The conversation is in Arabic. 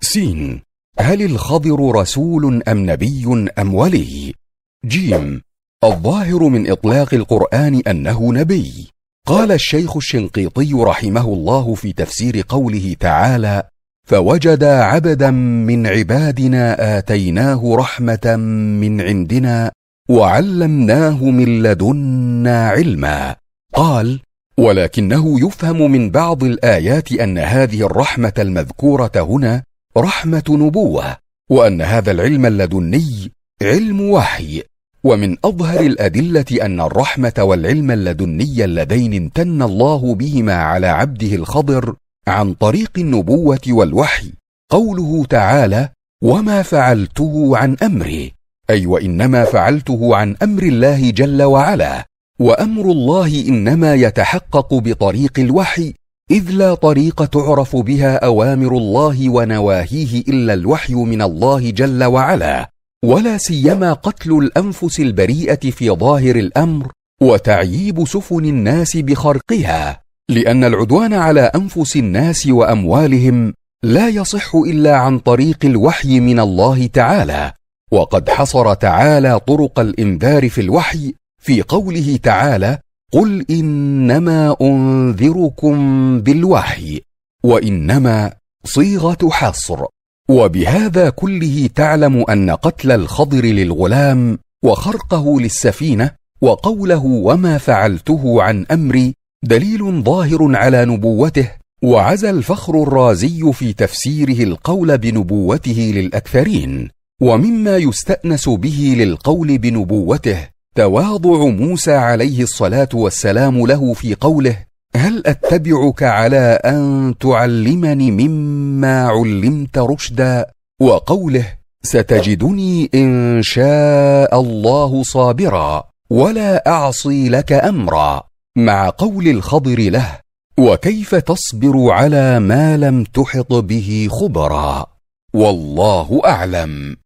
سين هل الخضر رسول أم نبي أم ولي؟ جيم الظاهر من إطلاق القرآن أنه نبي قال الشيخ الشنقيطي رحمه الله في تفسير قوله تعالى فوجد عبدا من عبادنا آتيناه رحمة من عندنا وعلمناه من لدنا علما قال ولكنه يفهم من بعض الآيات أن هذه الرحمة المذكورة هنا رحمه نبوه وان هذا العلم اللدني علم وحي ومن اظهر الادله ان الرحمه والعلم اللدني اللذين امتن الله بهما على عبده الخضر عن طريق النبوه والوحي قوله تعالى وما فعلته عن امري اي وانما فعلته عن امر الله جل وعلا وامر الله انما يتحقق بطريق الوحي إذ لا طريق تعرف بها أوامر الله ونواهيه إلا الوحي من الله جل وعلا ولا سيما قتل الأنفس البريئة في ظاهر الأمر وتعييب سفن الناس بخرقها لأن العدوان على أنفس الناس وأموالهم لا يصح إلا عن طريق الوحي من الله تعالى وقد حصر تعالى طرق الإنذار في الوحي في قوله تعالى قل انما انذركم بالوحي وانما صيغه حصر وبهذا كله تعلم ان قتل الخضر للغلام وخرقه للسفينه وقوله وما فعلته عن امري دليل ظاهر على نبوته وعزى الفخر الرازي في تفسيره القول بنبوته للاكثرين ومما يستانس به للقول بنبوته تواضع موسى عليه الصلاه والسلام له في قوله هل اتبعك على ان تعلمني مما علمت رشدا وقوله ستجدني ان شاء الله صابرا ولا اعصي لك امرا مع قول الخضر له وكيف تصبر على ما لم تحط به خبرا والله اعلم